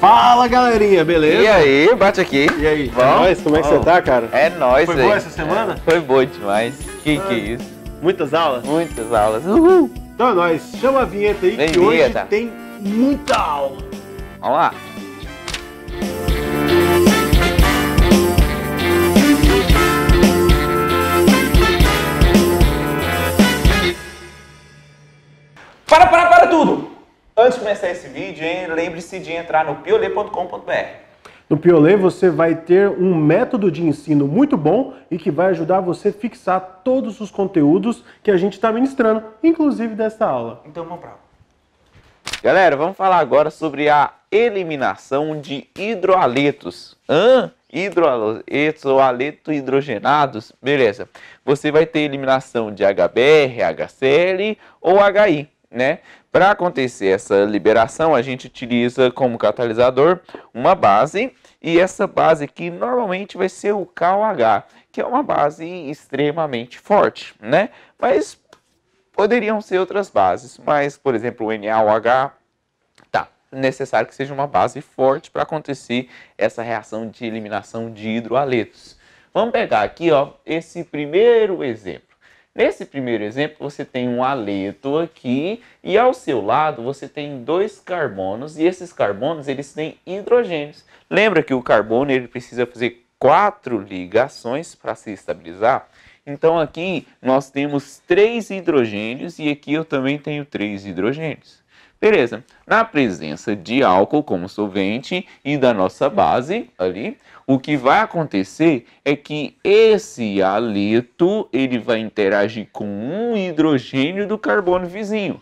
Fala galerinha, beleza? E aí, bate aqui. E aí? Vamos? É nóis, como é que você tá, cara? É nóis, Foi aí. boa essa semana? É, foi boa demais. Que ah, que é isso? Muitas aulas? Muitas aulas. Uhul! Então é nóis, chama a vinheta aí Bem que vinheta. hoje tem muita aula. Vamos lá. antes de começar esse vídeo, lembre-se de entrar no piolê.com.br. No Piolê você vai ter um método de ensino muito bom e que vai ajudar você a fixar todos os conteúdos que a gente está ministrando, inclusive desta aula. Então vamos para Galera, vamos falar agora sobre a eliminação de hidroaletos. Hã? Hidroaletos ou aletos hidrogenados? Beleza. Você vai ter eliminação de HBr, HCl ou HI, né? Para acontecer essa liberação, a gente utiliza como catalisador uma base e essa base aqui normalmente vai ser o KOH, que é uma base extremamente forte, né? Mas poderiam ser outras bases, mas por exemplo, o NaOH tá necessário que seja uma base forte para acontecer essa reação de eliminação de hidroaletos. Vamos pegar aqui, ó, esse primeiro exemplo. Nesse primeiro exemplo, você tem um aleto aqui e ao seu lado você tem dois carbonos e esses carbonos eles têm hidrogênios. Lembra que o carbono ele precisa fazer quatro ligações para se estabilizar? Então aqui nós temos três hidrogênios e aqui eu também tenho três hidrogênios. Beleza. Na presença de álcool como solvente e da nossa base ali, o que vai acontecer é que esse aleto ele vai interagir com um hidrogênio do carbono vizinho.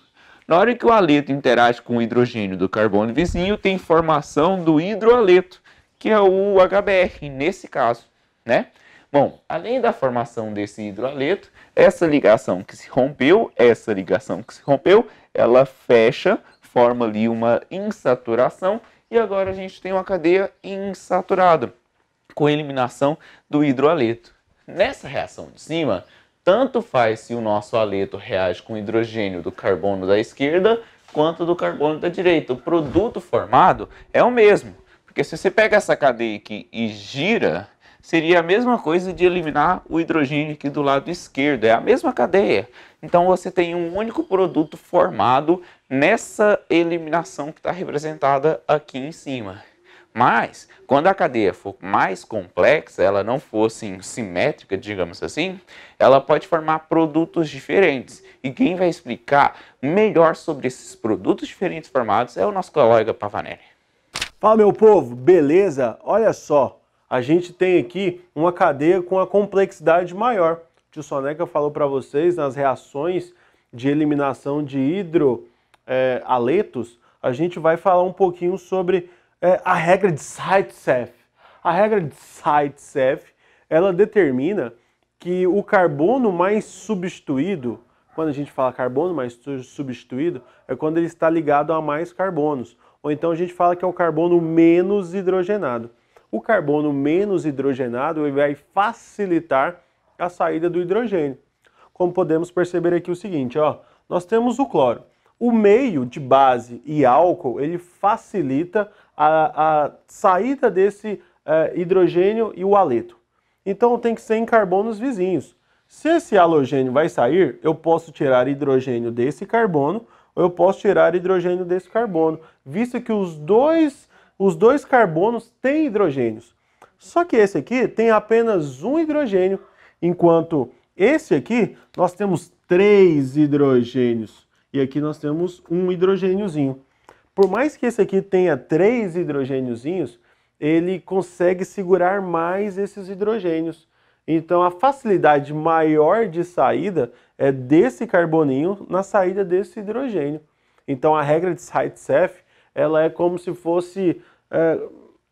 Na hora que o aleto interage com o hidrogênio do carbono vizinho, tem formação do hidroaleto, que é o HBr nesse caso, né? Bom, além da formação desse hidroaleto, essa ligação que se rompeu, essa ligação que se rompeu, ela fecha, forma ali uma insaturação e agora a gente tem uma cadeia insaturada com eliminação do hidroaleto. Nessa reação de cima, tanto faz se o nosso aleto reage com hidrogênio do carbono da esquerda quanto do carbono da direita. O produto formado é o mesmo. Porque se você pega essa cadeia aqui e gira, seria a mesma coisa de eliminar o hidrogênio aqui do lado esquerdo, é a mesma cadeia. Então você tem um único produto formado nessa eliminação que está representada aqui em cima. Mas, quando a cadeia for mais complexa, ela não for assim, simétrica, digamos assim, ela pode formar produtos diferentes. E quem vai explicar melhor sobre esses produtos diferentes formados é o nosso colega Pavanelli. Fala, meu povo, beleza? Olha só, a gente tem aqui uma cadeia com a complexidade maior. O tio Soneca falou para vocês nas reações de eliminação de hidroaletos, é, a gente vai falar um pouquinho sobre é, a regra de Zaitsev. A regra de Zaitsev, ela determina que o carbono mais substituído, quando a gente fala carbono mais substituído, é quando ele está ligado a mais carbonos. Ou então a gente fala que é o carbono menos hidrogenado o carbono menos hidrogenado vai facilitar a saída do hidrogênio. Como podemos perceber aqui o seguinte, ó, nós temos o cloro. O meio de base e álcool, ele facilita a, a saída desse uh, hidrogênio e o aleto. Então tem que ser em carbonos vizinhos. Se esse halogênio vai sair, eu posso tirar hidrogênio desse carbono ou eu posso tirar hidrogênio desse carbono, visto que os dois os dois carbonos têm hidrogênios. Só que esse aqui tem apenas um hidrogênio, enquanto esse aqui nós temos três hidrogênios. E aqui nós temos um hidrogêniozinho. Por mais que esse aqui tenha três hidrogêniozinhos, ele consegue segurar mais esses hidrogênios. Então a facilidade maior de saída é desse carboninho na saída desse hidrogênio. Então a regra de Zaitsev ela é como se fosse é,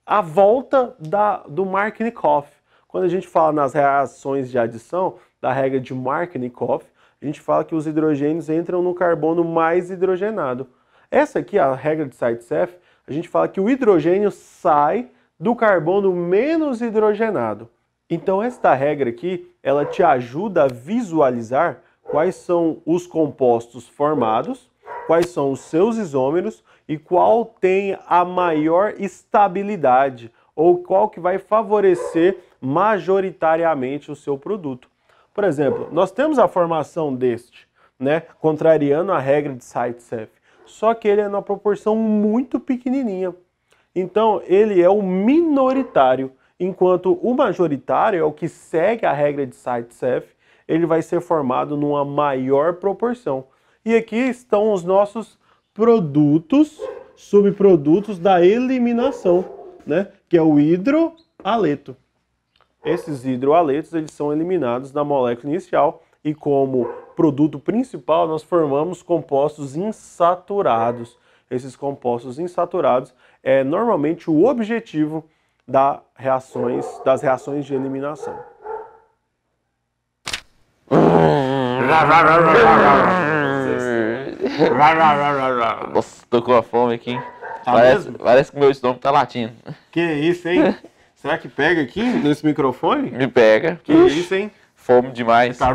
a volta da, do Marknikov. Quando a gente fala nas reações de adição, da regra de Marknikov, a gente fala que os hidrogênios entram no carbono mais hidrogenado. Essa aqui, a regra de Zaitsev, a gente fala que o hidrogênio sai do carbono menos hidrogenado. Então esta regra aqui, ela te ajuda a visualizar quais são os compostos formados, quais são os seus isômeros e qual tem a maior estabilidade ou qual que vai favorecer majoritariamente o seu produto. Por exemplo, nós temos a formação deste, né, contrariando a regra de site safe, só que ele é numa proporção muito pequenininha. Então, ele é o minoritário, enquanto o majoritário é o que segue a regra de site safe, ele vai ser formado numa maior proporção. E aqui estão os nossos produtos, subprodutos da eliminação, né? que é o hidroaleto. Esses hidroaletos eles são eliminados da molécula inicial e como produto principal nós formamos compostos insaturados. Esses compostos insaturados é normalmente o objetivo da reações, das reações de eliminação. Nossa, tô com a fome aqui, hein? Tá parece, parece, que meu estômago tá latindo. Que isso, hein? Será que pega aqui nesse microfone? Me pega. Que Ux, isso, hein? Fome demais. Tá.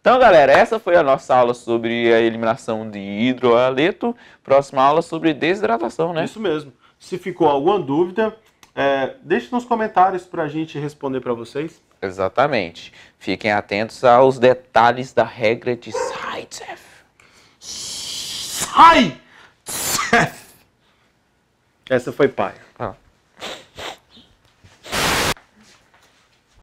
Então, galera, essa foi a nossa aula sobre a eliminação de hidroaleto. Próxima aula sobre desidratação, né? Isso mesmo. Se ficou alguma dúvida, é, deixe nos comentários para a gente responder para vocês. Exatamente. Fiquem atentos aos detalhes da regra de Zaitsev. Sai! Essa foi paia.